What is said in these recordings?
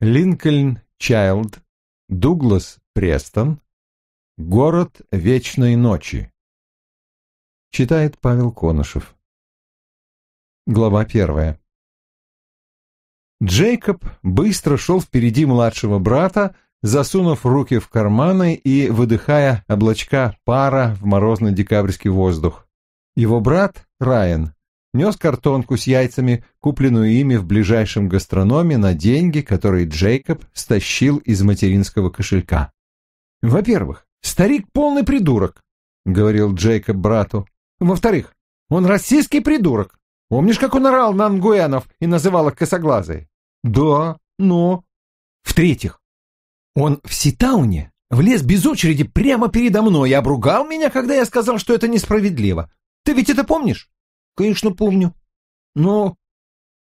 Линкольн Чайлд, Дуглас Престон, Город Вечной Ночи. Читает Павел Конышев. Глава первая. Джейкоб быстро шел впереди младшего брата, засунув руки в карманы и выдыхая облачка пара в морозный декабрьский воздух. Его брат, Райан, нес картонку с яйцами, купленную ими в ближайшем гастрономе на деньги, которые Джейкоб стащил из материнского кошелька. «Во-первых, старик полный придурок», — говорил Джейкоб брату. «Во-вторых, он российский придурок. Помнишь, как он орал на ангуэнов и называл их косоглазой?» «Да, но...» «В-третьих, он в Ситауне влез без очереди прямо передо мной и обругал меня, когда я сказал, что это несправедливо. Ты ведь это помнишь?» Конечно, помню. Но...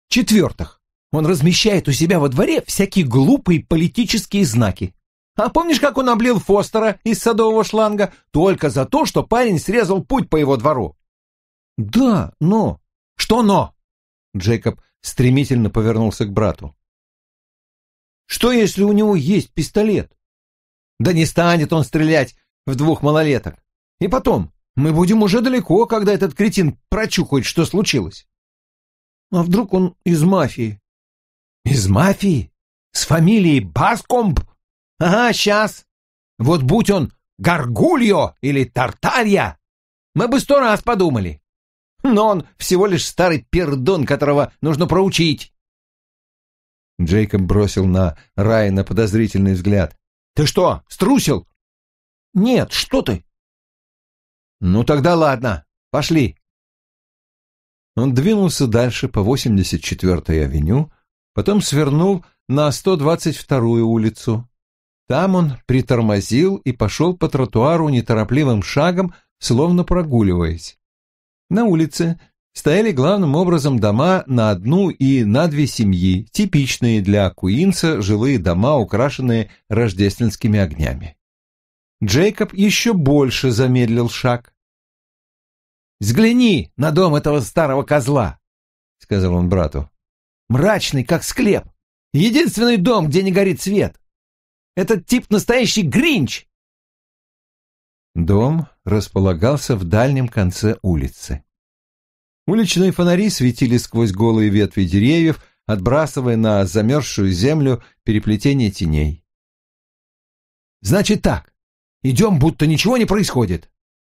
четвертых он размещает у себя во дворе всякие глупые политические знаки. А помнишь, как он облил Фостера из садового шланга только за то, что парень срезал путь по его двору? Да, но... Что но? Джейкоб стремительно повернулся к брату. Что, если у него есть пистолет? Да не станет он стрелять в двух малолеток. И потом, мы будем уже далеко, когда этот кретин прочухает, что случилось. А вдруг он из мафии? Из мафии? С фамилией Баскомб? Ага, сейчас. Вот будь он Гаргульо или Тартарья, мы бы сто раз подумали. Но он всего лишь старый пердон, которого нужно проучить. Джейкоб бросил на Райана подозрительный взгляд. «Ты что, струсил?» «Нет, что ты!» «Ну тогда ладно, пошли!» Он двинулся дальше по 84-й авеню, потом свернул на 122-ю улицу. Там он притормозил и пошел по тротуару неторопливым шагом, словно прогуливаясь. На улице стояли главным образом дома на одну и на две семьи, типичные для Куинса жилые дома, украшенные рождественскими огнями. Джейкоб еще больше замедлил шаг. «Взгляни на дом этого старого козла», — сказал он брату. «Мрачный, как склеп. Единственный дом, где не горит свет. Этот тип настоящий гринч!» Дом располагался в дальнем конце улицы. Уличные фонари светили сквозь голые ветви деревьев, отбрасывая на замерзшую землю переплетение теней. «Значит так, Идем, будто ничего не происходит.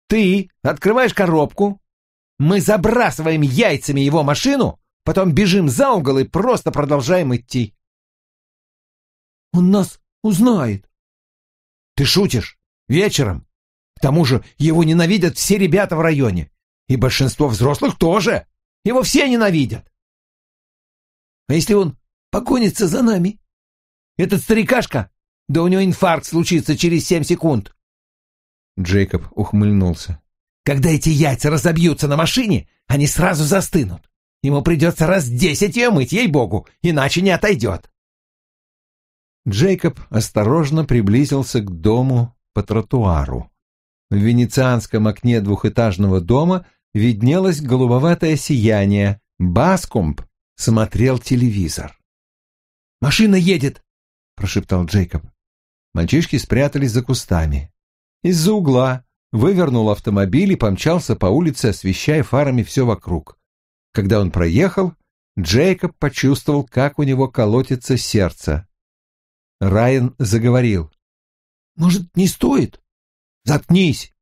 Ты открываешь коробку, мы забрасываем яйцами его машину, потом бежим за угол и просто продолжаем идти. Он нас узнает. Ты шутишь? Вечером? К тому же его ненавидят все ребята в районе. И большинство взрослых тоже. Его все ненавидят. А если он погонится за нами? Этот старикашка? Да у него инфаркт случится через семь секунд. Джейкоб ухмыльнулся. «Когда эти яйца разобьются на машине, они сразу застынут. Ему придется раз десять ее мыть, ей-богу, иначе не отойдет». Джейкоб осторожно приблизился к дому по тротуару. В венецианском окне двухэтажного дома виднелось голубоватое сияние. Баскомб смотрел телевизор. «Машина едет!» — прошептал Джейкоб. Мальчишки спрятались за кустами из-за угла, вывернул автомобиль и помчался по улице, освещая фарами все вокруг. Когда он проехал, Джейкоб почувствовал, как у него колотится сердце. Райан заговорил. «Может, не стоит? Заткнись!»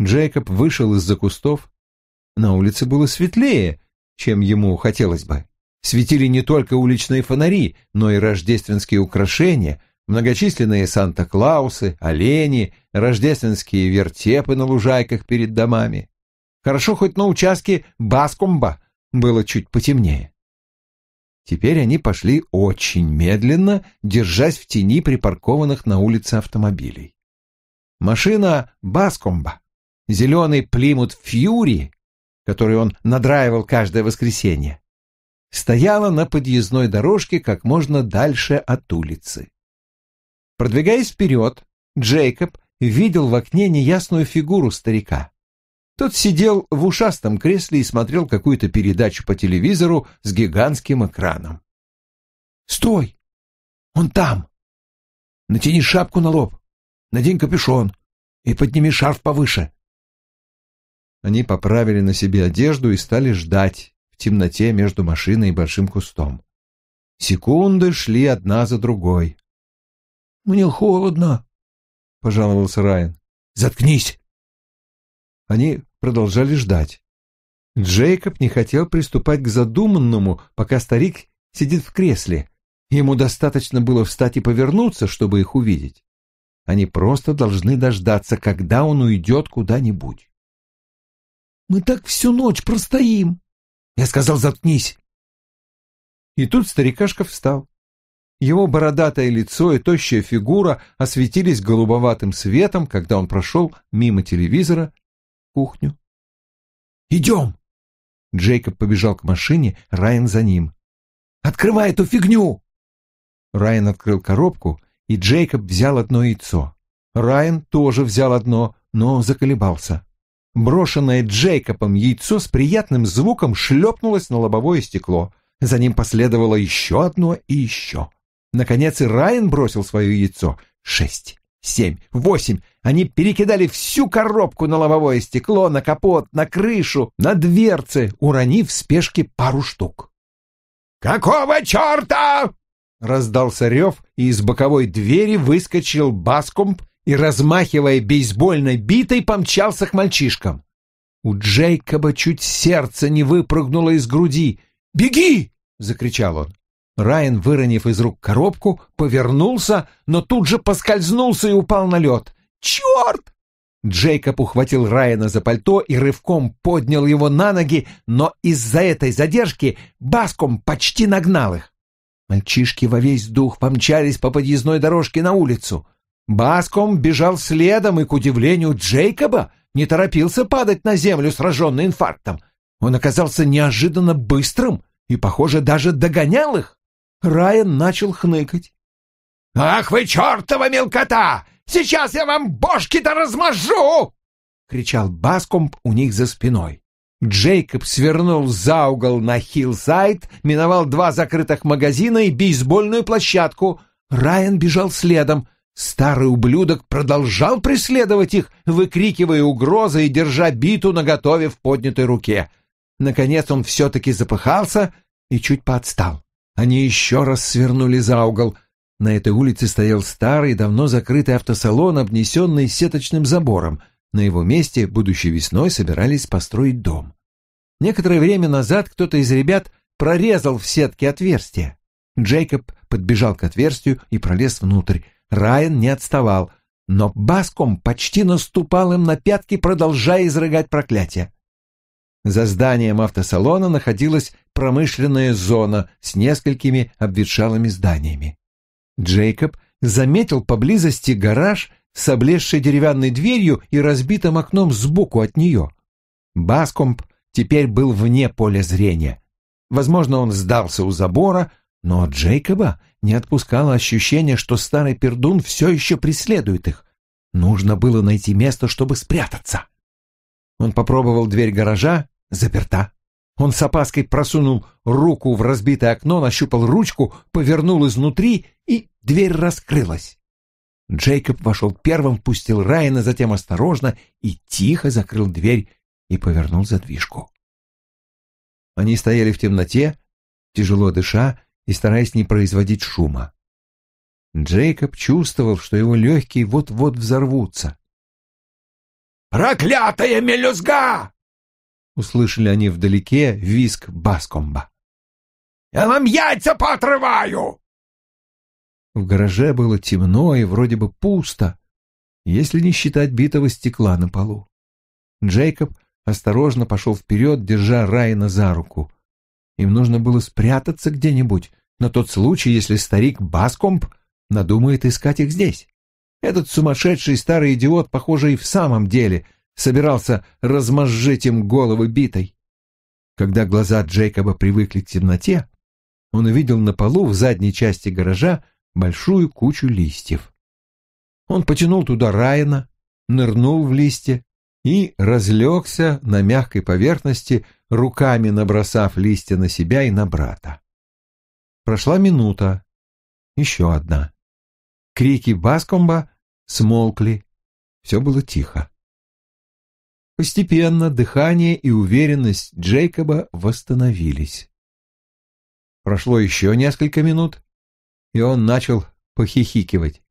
Джейкоб вышел из-за кустов. На улице было светлее, чем ему хотелось бы. Светили не только уличные фонари, но и рождественские украшения — Многочисленные Санта-Клаусы, олени, рождественские вертепы на лужайках перед домами. Хорошо хоть на участке Баскомба было чуть потемнее. Теперь они пошли очень медленно, держась в тени припаркованных на улице автомобилей. Машина Баскомба, зеленый плимут Фьюри, который он надраивал каждое воскресенье, стояла на подъездной дорожке как можно дальше от улицы. Продвигаясь вперед, Джейкоб видел в окне неясную фигуру старика. Тот сидел в ушастом кресле и смотрел какую-то передачу по телевизору с гигантским экраном. «Стой! Он там! Натяни шапку на лоб, надень капюшон и подними шарф повыше!» Они поправили на себе одежду и стали ждать в темноте между машиной и большим кустом. Секунды шли одна за другой мне холодно», — пожаловался Райан. «Заткнись!» Они продолжали ждать. Джейкоб не хотел приступать к задуманному, пока старик сидит в кресле. Ему достаточно было встать и повернуться, чтобы их увидеть. Они просто должны дождаться, когда он уйдет куда-нибудь. «Мы так всю ночь простоим!» Я сказал, заткнись. И тут старикашка встал. Его бородатое лицо и тощая фигура осветились голубоватым светом, когда он прошел мимо телевизора кухню. «Идем!» Джейкоб побежал к машине, Райан за ним. «Открывай эту фигню!» Райан открыл коробку, и Джейкоб взял одно яйцо. Райан тоже взял одно, но заколебался. Брошенное Джейкобом яйцо с приятным звуком шлепнулось на лобовое стекло. За ним последовало еще одно и еще. Наконец и Райан бросил свое яйцо. Шесть, семь, восемь. Они перекидали всю коробку на лобовое стекло, на капот, на крышу, на дверцы, уронив в спешке пару штук. «Какого черта?» — раздался рев, и из боковой двери выскочил Баскомп и, размахивая бейсбольной битой, помчался к мальчишкам. У Джейкоба чуть сердце не выпрыгнуло из груди. «Беги!» — закричал он. Райан, выронив из рук коробку, повернулся, но тут же поскользнулся и упал на лед. «Черт!» Джейкоб ухватил Райана за пальто и рывком поднял его на ноги, но из-за этой задержки Баском почти нагнал их. Мальчишки во весь дух помчались по подъездной дорожке на улицу. Баском бежал следом и, к удивлению Джейкоба, не торопился падать на землю, сраженный инфарктом. Он оказался неожиданно быстрым и, похоже, даже догонял их. Райан начал хныкать. «Ах вы чертова мелкота! Сейчас я вам бошки-то размажу!» — кричал Баскомп у них за спиной. Джейкоб свернул за угол на Хиллсайд, миновал два закрытых магазина и бейсбольную площадку. Райан бежал следом. Старый ублюдок продолжал преследовать их, выкрикивая угрозы и держа биту наготове в поднятой руке. Наконец он все-таки запыхался и чуть поотстал. Они еще раз свернули за угол. На этой улице стоял старый, давно закрытый автосалон, обнесенный сеточным забором. На его месте будущей весной собирались построить дом. Некоторое время назад кто-то из ребят прорезал в сетке отверстие. Джейкоб подбежал к отверстию и пролез внутрь. Райан не отставал, но Баском почти наступал им на пятки, продолжая изрыгать проклятие. За зданием автосалона находилась промышленная зона с несколькими обветшалыми зданиями. Джейкоб заметил поблизости гараж с облезшей деревянной дверью и разбитым окном сбоку от нее. Баскомп теперь был вне поля зрения. Возможно, он сдался у забора, но Джейкоба не отпускало ощущение, что старый пердун все еще преследует их. Нужно было найти место, чтобы спрятаться. Он попробовал дверь гаража, заперта. Он с опаской просунул руку в разбитое окно, нащупал ручку, повернул изнутри, и дверь раскрылась. Джейкоб вошел первым, пустил Райана, затем осторожно и тихо закрыл дверь и повернул задвижку. Они стояли в темноте, тяжело дыша и стараясь не производить шума. Джейкоб чувствовал, что его легкие вот-вот взорвутся. «Проклятая мелюзга!» услышали они вдалеке виск Баскомба. «Я вам яйца поотрываю!» В гараже было темно и вроде бы пусто, если не считать битого стекла на полу. Джейкоб осторожно пошел вперед, держа Райна за руку. Им нужно было спрятаться где-нибудь, на тот случай, если старик Баскомб надумает искать их здесь. Этот сумасшедший старый идиот, похоже, и в самом деле собирался размозжить им головы битой. Когда глаза Джейкоба привыкли к темноте, он увидел на полу в задней части гаража большую кучу листьев. Он потянул туда Райана, нырнул в листья и разлегся на мягкой поверхности, руками набросав листья на себя и на брата. Прошла минута, еще одна. Крики Баскомба смолкли, все было тихо. Постепенно дыхание и уверенность Джейкоба восстановились. Прошло еще несколько минут, и он начал похихикивать.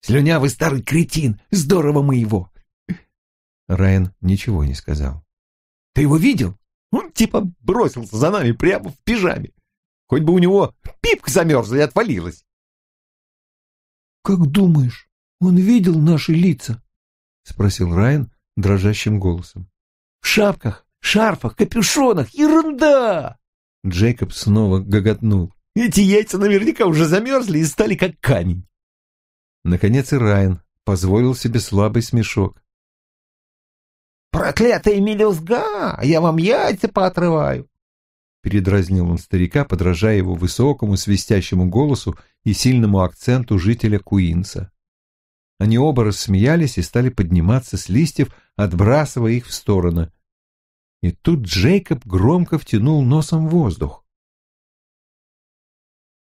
«Слюнявый старый кретин! Здорово мы его!» Райан ничего не сказал. «Ты его видел? Он типа бросился за нами прямо в пижаме. Хоть бы у него пипка замерзла и отвалилась!» «Как думаешь, он видел наши лица?» — спросил Райан, дрожащим голосом. «В шапках, шарфах, капюшонах! Ерунда!» Джейкоб снова гоготнул. «Эти яйца наверняка уже замерзли и стали как камень!» Наконец и Райан позволил себе слабый смешок. «Проклятая мелюзга! Я вам яйца поотрываю!» Передразнил он старика, подражая его высокому свистящему голосу и сильному акценту жителя Куинса. Они оба рассмеялись и стали подниматься с листьев, отбрасывая их в стороны. И тут Джейкоб громко втянул носом воздух.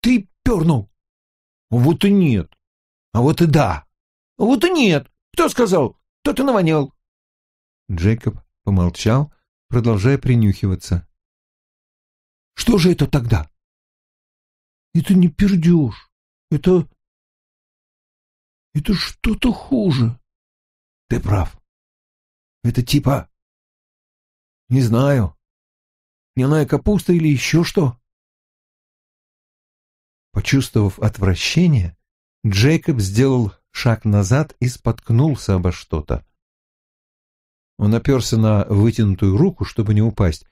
«Ты пернул!» «Вот и нет!» «А вот и да!» «А вот и да вот «Кто сказал? Кто ты навонял?» Джейкоб помолчал, продолжая принюхиваться. «Что же это тогда?» «Это не пердеж. Это это что-то хуже. Ты прав. Это типа... Не знаю. Гнилая капуста или еще что? Почувствовав отвращение, Джейкоб сделал шаг назад и споткнулся обо что-то. Он оперся на вытянутую руку, чтобы не упасть,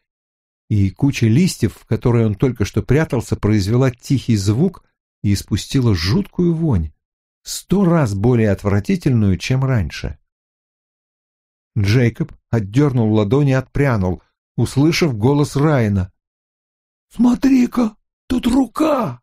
и куча листьев, в которой он только что прятался, произвела тихий звук и испустила жуткую вонь сто раз более отвратительную, чем раньше. Джейкоб отдернул ладони и отпрянул, услышав голос Райана. «Смотри-ка, тут рука!»